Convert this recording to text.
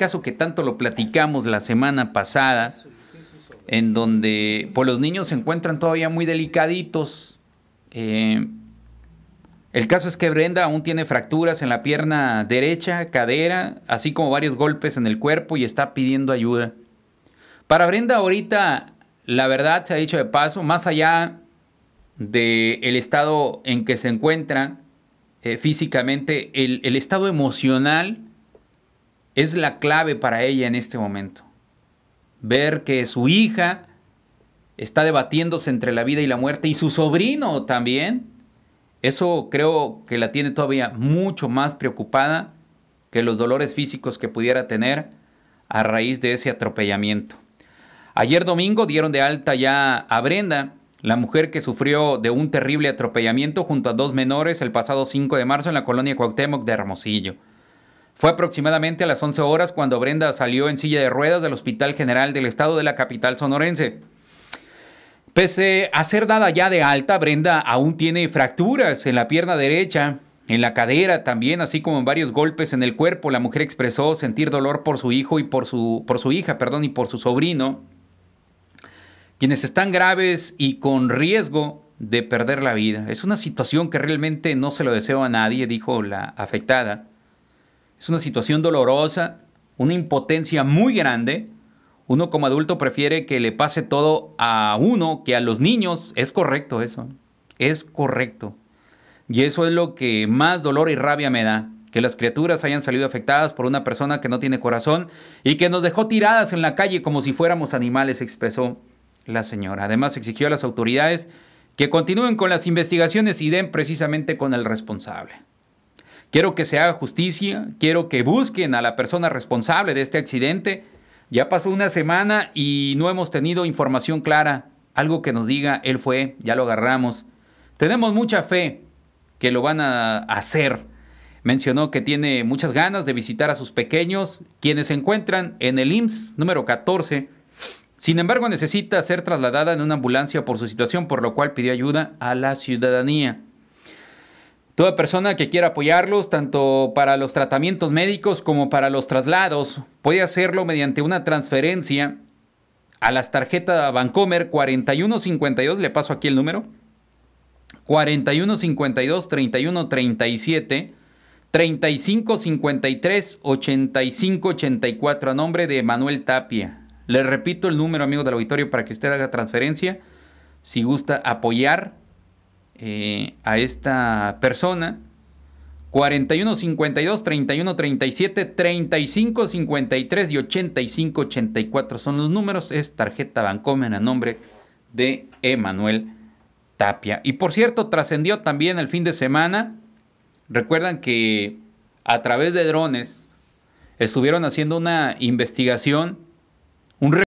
caso que tanto lo platicamos la semana pasada, en donde pues, los niños se encuentran todavía muy delicaditos. Eh, el caso es que Brenda aún tiene fracturas en la pierna derecha, cadera, así como varios golpes en el cuerpo y está pidiendo ayuda. Para Brenda ahorita, la verdad se ha dicho de paso, más allá del estado en que se encuentra eh, físicamente, el, el estado emocional es la clave para ella en este momento. Ver que su hija está debatiéndose entre la vida y la muerte y su sobrino también. Eso creo que la tiene todavía mucho más preocupada que los dolores físicos que pudiera tener a raíz de ese atropellamiento. Ayer domingo dieron de alta ya a Brenda, la mujer que sufrió de un terrible atropellamiento junto a dos menores el pasado 5 de marzo en la colonia Cuauhtémoc de Hermosillo. Fue aproximadamente a las 11 horas cuando Brenda salió en silla de ruedas del Hospital General del Estado de la capital sonorense. Pese a ser dada ya de alta, Brenda aún tiene fracturas en la pierna derecha, en la cadera también, así como en varios golpes en el cuerpo. La mujer expresó sentir dolor por su hijo y por su, por su hija, perdón, y por su sobrino, quienes están graves y con riesgo de perder la vida. Es una situación que realmente no se lo deseo a nadie, dijo la afectada. Es una situación dolorosa, una impotencia muy grande. Uno como adulto prefiere que le pase todo a uno que a los niños. Es correcto eso. Es correcto. Y eso es lo que más dolor y rabia me da. Que las criaturas hayan salido afectadas por una persona que no tiene corazón y que nos dejó tiradas en la calle como si fuéramos animales, expresó la señora. Además exigió a las autoridades que continúen con las investigaciones y den precisamente con el responsable. Quiero que se haga justicia, quiero que busquen a la persona responsable de este accidente. Ya pasó una semana y no hemos tenido información clara, algo que nos diga, él fue, ya lo agarramos. Tenemos mucha fe que lo van a hacer. Mencionó que tiene muchas ganas de visitar a sus pequeños, quienes se encuentran en el IMSS número 14. Sin embargo, necesita ser trasladada en una ambulancia por su situación, por lo cual pidió ayuda a la ciudadanía. Toda persona que quiera apoyarlos, tanto para los tratamientos médicos como para los traslados, puede hacerlo mediante una transferencia a las tarjetas Bancomer 4152, le paso aquí el número, 4152 3137 3553 8584 a nombre de Manuel Tapia. Le repito el número, amigo del auditorio, para que usted haga transferencia. Si gusta apoyar eh, a esta persona. 41 52 31 37 35 53 y 85 84 son los números. Es tarjeta Bancomen a nombre de Emanuel Tapia. Y por cierto, trascendió también el fin de semana. Recuerdan que a través de drones estuvieron haciendo una investigación, un